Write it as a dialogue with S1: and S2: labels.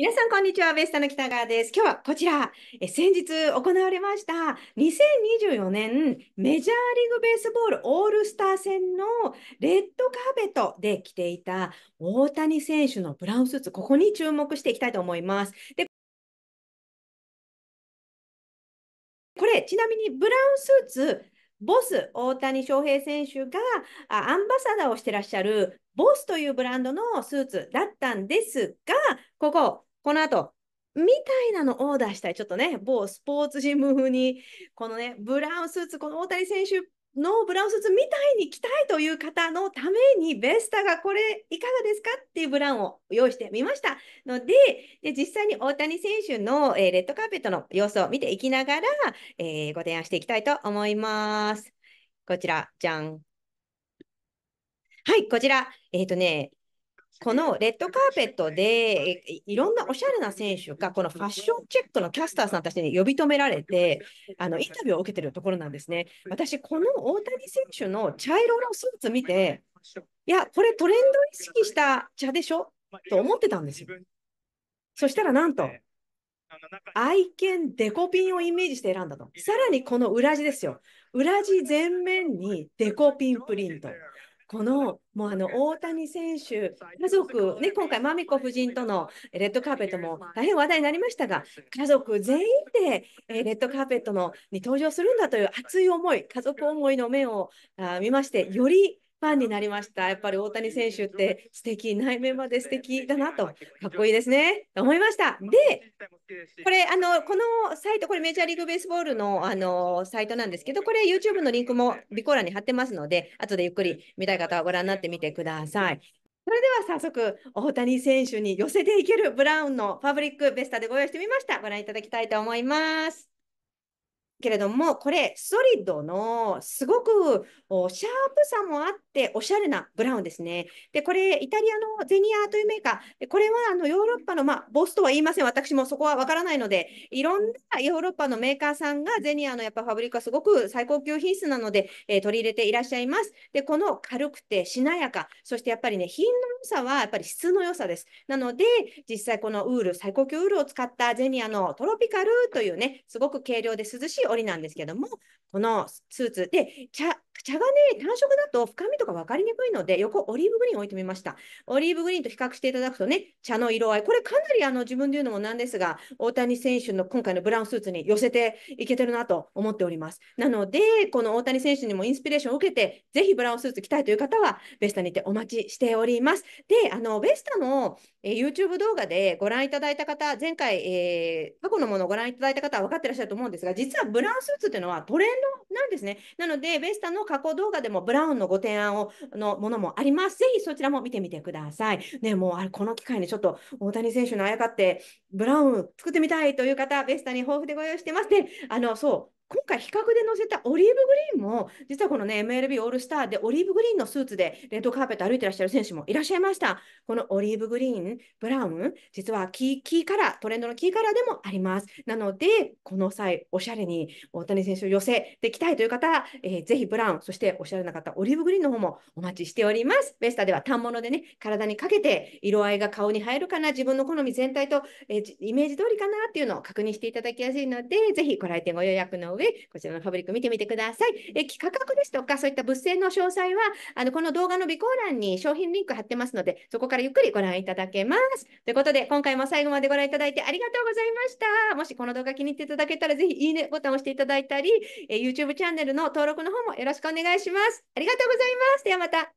S1: 皆さん、こんにちは。ベストの北川です。今日はこちら、え先日行われました2024年メジャーリーグベースボールオールスター戦のレッドカーペットで着ていた大谷選手のブラウンスーツ、ここに注目していきたいと思います。でこれ、ちなみにブラウンスーツ、ボス、大谷翔平選手がアンバサダーをしてらっしゃるボスというブランドのスーツだったんですが、ここ、この後、みたいなのオーダーしたい。ちょっとね、某スポーツジム風に、このね、ブラウンスーツ、この大谷選手のブラウンスーツみたいに着たいという方のために、ベスタがこれいかがですかっていうブラウンを用意してみました。ので、で実際に大谷選手の、えー、レッドカーペットの様子を見ていきながら、えー、ご提案していきたいと思います。こちら、じゃん。はい、こちら、えっ、ー、とね、このレッドカーペットでいろんなおしゃれな選手がこのファッションチェックのキャスターさんたちに呼び止められてあのインタビューを受けてるところなんですね。私、この大谷選手の茶色のスーツ見て、いや、これトレンド意識した茶でしょと思ってたんですよ。そしたらなんと、愛犬デコピンをイメージして選んだと。さらにこの裏地ですよ。裏地全面にデコピンプリント。このもうあの大谷選手、家族、ね、今回、マミコ夫人とのレッドカーペットも大変話題になりましたが、家族全員で、えレッドカーペットのに登場するんだという熱い思い、家族思いの面をあ見まして、よりファンになりました。やっぱり大谷選手って素敵内面まで素敵だなと、かっこいいですね、と思いました。で、これ、あの、このサイト、これメジャーリーグベースボールの、あの、サイトなんですけど、これ YouTube のリンクも備考欄に貼ってますので、後でゆっくり見たい方はご覧になってみてください。それでは早速、大谷選手に寄せていけるブラウンのパブリックベスタでご用意してみました。ご覧いただきたいと思います。けれども、これ、ソリッドのすごくシャープさもあって、おしゃれなブラウンですね。で、これ、イタリアのゼニアというメーカー、これはあのヨーロッパの、まあ、ボスとは言いません、私もそこはわからないので、いろんなヨーロッパのメーカーさんが、ゼニアのやっぱファブリックはすごく最高級品質なので、えー、取り入れていらっしゃいます。で、この軽くてしなやか、そしてやっぱりね、品の良さはやっぱり質の良さです。なので、実際このウール、最高級ウールを使ったゼニアのトロピカルというね、すごく軽量で涼しい織りなんですけども、このスーツで、茶茶がね、単色だと深みとか分かりにくいので、横オリーブグリーン置いてみました。オリーブグリーンと比較していただくとね、茶の色合い、これかなりあの自分で言うのもなんですが、大谷選手の今回のブラウンスーツに寄せていけてるなと思っております。なので、この大谷選手にもインスピレーションを受けて、ぜひブラウンスーツ着たいという方は、ベスタにてお待ちしております。で、あの、ベスタの、えー、YouTube 動画でご覧いただいた方、前回、えー、過去のものをご覧いただいた方は分かってらっしゃると思うんですが、実はブラウンスーツっていうのはトレンドなんですね。なので、ベスタの過去動画でもブラウンのご提案をのものもあります。ぜひそちらも見てみてください。ね、もうあれこの機会にちょっと大谷選手のあやかって、ブラウン作ってみたいという方、ベスタに豊富でご用意してます。で、あの、そう、今回比較で載せたオリーブグリーンも、実はこのね、MLB オールスターでオリーブグリーンのスーツでレッドカーペット歩いてらっしゃる選手もいらっしゃいました。このオリーブグリーン、ブラウン、実はキーキーカラー、トレンドのキーカラーでもあります。なので、この際、おしゃれに大谷選手を寄せていきたいという方、えー、ぜひブラウン、そしておしゃれな方、オリーブグリーンの方もお待ちしております。ベスタでは反物でね、体にかけて、色合いが顔に入るかな、自分の好み全体と、えー、イメージ通りかなっていうのを確認していただきやすいので、ぜひご来店ご予約の上上、こちらのファブリック見てみてください。え価格ですとか、そういった物性の詳細は、あのこの動画の備考欄に商品リンク貼ってますので、そこからゆっくりご覧いただけます。ということで、今回も最後までご覧いただいてありがとうございました。もしこの動画気に入っていただけたら、ぜひいいねボタンを押していただいたり、え YouTube チャンネルの登録の方もよろしくお願いします。ありがとうございます。ではまた。